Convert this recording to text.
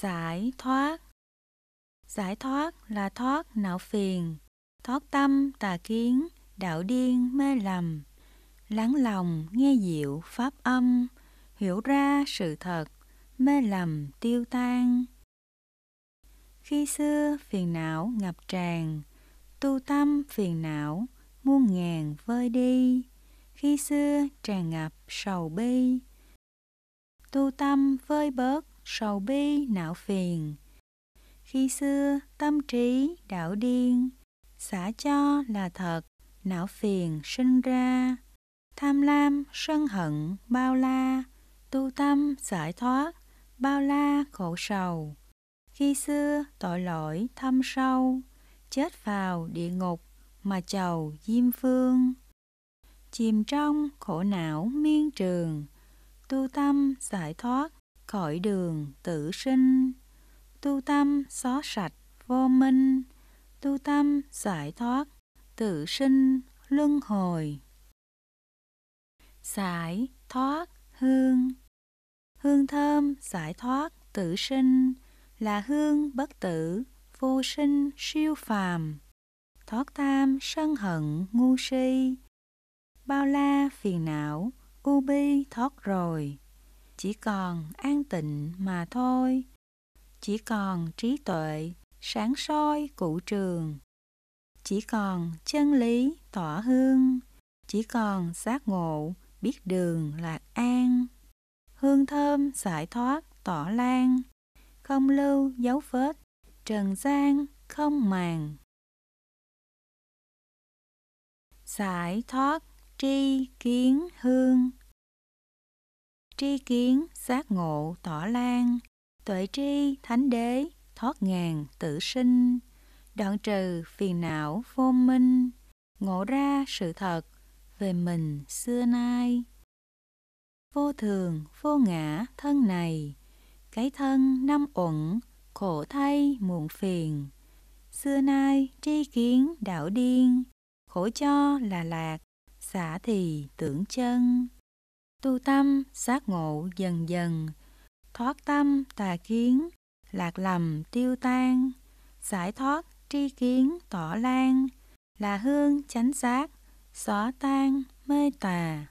giải thoát giải thoát là thoát não phiền thoát tâm tà kiến đạo điên mê lầm lắng lòng nghe diệu pháp âm hiểu ra sự thật mê lầm tiêu tan khi xưa phiền não ngập tràn tu tâm phiền não muôn ngàn vơi đi khi xưa tràn ngập sầu bi tu tâm vơi bớt sầu bi não phiền khi xưa tâm trí đảo điên xả cho là thật não phiền sinh ra tham lam sân hận bao la tu tâm giải thoát bao la khổ sầu khi xưa tội lỗi thâm sâu chết vào địa ngục mà chầu diêm phương chìm trong khổ não miên trường tu tâm giải thoát cõi đường tự sinh tu tâm xóa sạch vô minh tu tâm giải thoát tự sinh luân hồi giải thoát hương hương thơm giải thoát tự sinh là hương bất tử vô sinh siêu phàm thoát tham sân hận ngu si bao la phiền não u bi thoát rồi chỉ còn an tịnh mà thôi chỉ còn trí tuệ sáng soi cụ trường chỉ còn chân lý tỏa hương chỉ còn giác ngộ biết đường lạc an hương thơm giải thoát tỏ lan không lưu dấu vết trần gian không màng giải thoát tri kiến hương tri kiến, giác ngộ, tỏ lan, tuệ tri, thánh đế, thoát ngàn, tự sinh, đoạn trừ, phiền não, vô minh, ngộ ra sự thật về mình xưa nay. Vô thường, vô ngã, thân này, cái thân năm uẩn, khổ thay, muộn phiền. Xưa nay, tri kiến, đạo điên, khổ cho là lạc, xả thì tưởng chân tu tâm giác ngộ dần dần, thoát tâm tà kiến, lạc lầm tiêu tan, giải thoát tri kiến tỏ lan, là hương chánh giác, xóa tan mê tà.